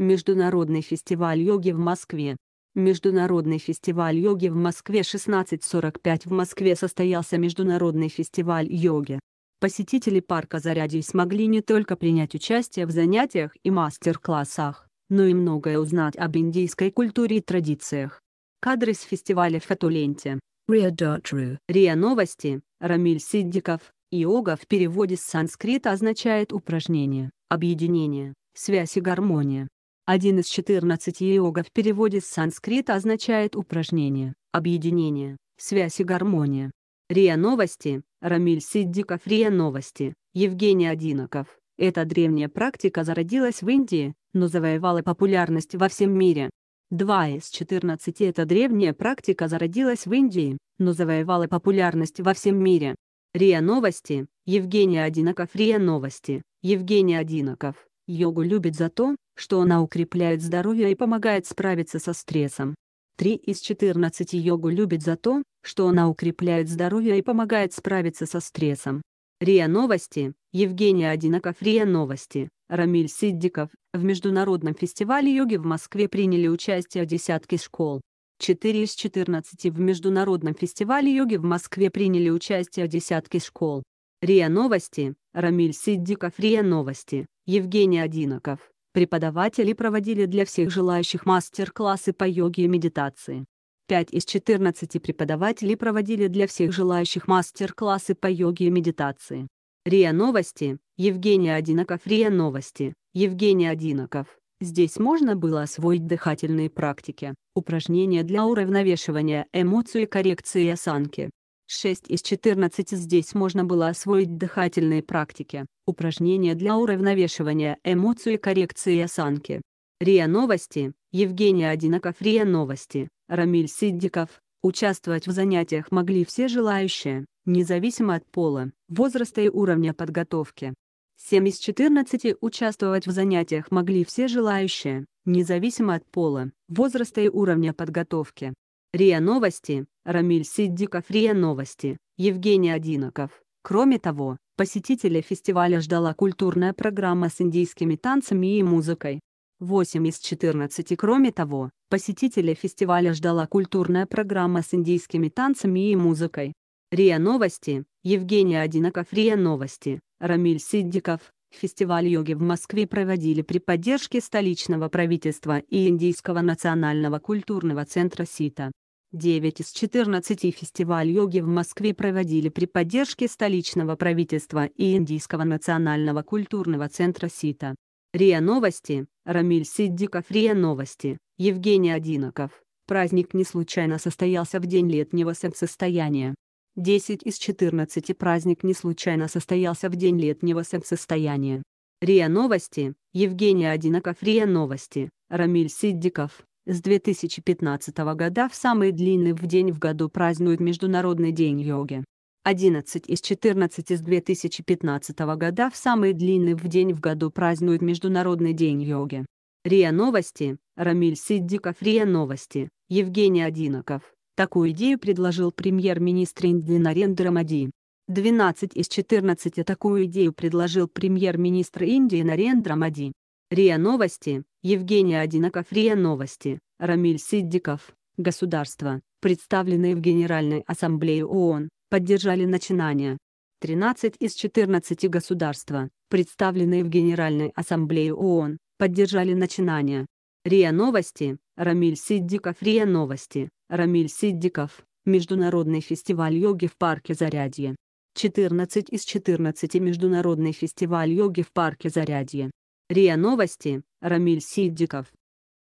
Международный фестиваль йоги в Москве. Международный фестиваль йоги в Москве 1645 в Москве состоялся Международный фестиваль йоги. Посетители парка Зарядье смогли не только принять участие в занятиях и мастер-классах, но и многое узнать об индийской культуре и традициях. Кадры с фестиваля в Хатуленте. Риа.ру Риа Новости, Рамиль Сиддиков, йога в переводе с санскрита означает упражнение, объединение, связь и гармония. Один из 14 йогов в переводе с санскрита означает «упражнение», «объединение», «связь» и «гармония». РИА Новости, Рамиль Сиддиков РИА Новости, Евгений Одиноков. Эта древняя практика зародилась в Индии, но завоевала популярность во всем мире. Два из 14 эта древняя практика зародилась в Индии, но завоевала популярность во всем мире. РИА Новости, Евгений Одиноков РИА Новости, Евгений Одиноков. Йогу любят за то, что она укрепляет здоровье и помогает справиться со стрессом. 3 из 14 йогу любят за то, что она укрепляет здоровье и помогает справиться со стрессом. РИА Новости, Евгения Одинаков. РИА Новости, Рамиль Сиддиков, в Международном фестивале йоги в Москве приняли участие десятки школ. 4 из 14 в Международном фестивале йоги в Москве приняли участие десятки школ. РИА Новости, Рамиль Сиддиков РИА Новости, Евгений Одиноков. Преподаватели проводили для всех желающих мастер-классы по йоге и медитации. 5 из 14 преподавателей проводили для всех желающих мастер-классы по йоге и медитации. РИА Новости, Евгений Одиноков РИА Новости, Евгений Одиноков. Здесь можно было освоить дыхательные практики, упражнения для уравновешивания эмоций и коррекции осанки, 6 из 14 здесь можно было освоить дыхательные практики, упражнения для уравновешивания эмоций и коррекции осанки. РИА Новости, Евгения Одинаков. РИА Новости, Рамиль Сиддиков. Участвовать в занятиях могли все желающие, независимо от пола, возраста и уровня подготовки. 7 из 14 участвовать в занятиях могли все желающие, независимо от пола, возраста и уровня подготовки. РИА Новости, Рамиль Сиддиков РИА Новости, Евгений Одиноков. Кроме того, посетителей фестиваля ждала культурная программа с индийскими танцами и музыкой. 8 из 14. Кроме того, посетителей фестиваля ждала культурная программа с индийскими танцами и музыкой. РИА Новости, Евгений Одиноков РИА Новости, Рамиль Сиддиков, Фестиваль йоги в Москве проводили при поддержке столичного правительства и Индийского национального культурного центра СИТА. 9 из 14 фестиваль йоги в Москве проводили при поддержке столичного правительства и Индийского национального культурного центра СИТА. РИА Новости, Рамиль Сиддиков РИА Новости, Евгений Одиноков. Праздник не случайно состоялся в день летнего солнцестояния. 10 из 14 праздник не случайно состоялся в день летнего секс РИА Новости, Евгения Одинаков. РИА Новости, Рамиль Сиддиков. С 2015 года в самый длинный в день в году празднуют Международный день йоги. 11 из 14 с 2015 года в самый длинный в день в году празднуют Международный день йоги. РИА Новости, Рамиль Сиддиков РИА Новости, Евгений Одинаков. Такую идею предложил премьер-министр Индии Нарендра Мади. 12 из 14 такую идею предложил премьер-министр Индии Нарендра Мади. РИА Новости, Евгений Одиноков РИА Новости, Рамиль Сиддиков, государства, представленные в Генеральной Ассамблее ООН, поддержали начинание. 13 из 14 государства, представленные в Генеральной Ассамблее ООН, поддержали начинание. РИА Новости, Рамиль Сиддиков РИА Новости, Рамиль Сиддиков, Международный фестиваль йоги в парке Зарядье. 14 из 14 Международный фестиваль йоги в парке Зарядье. РИА Новости, Рамиль Сиддиков.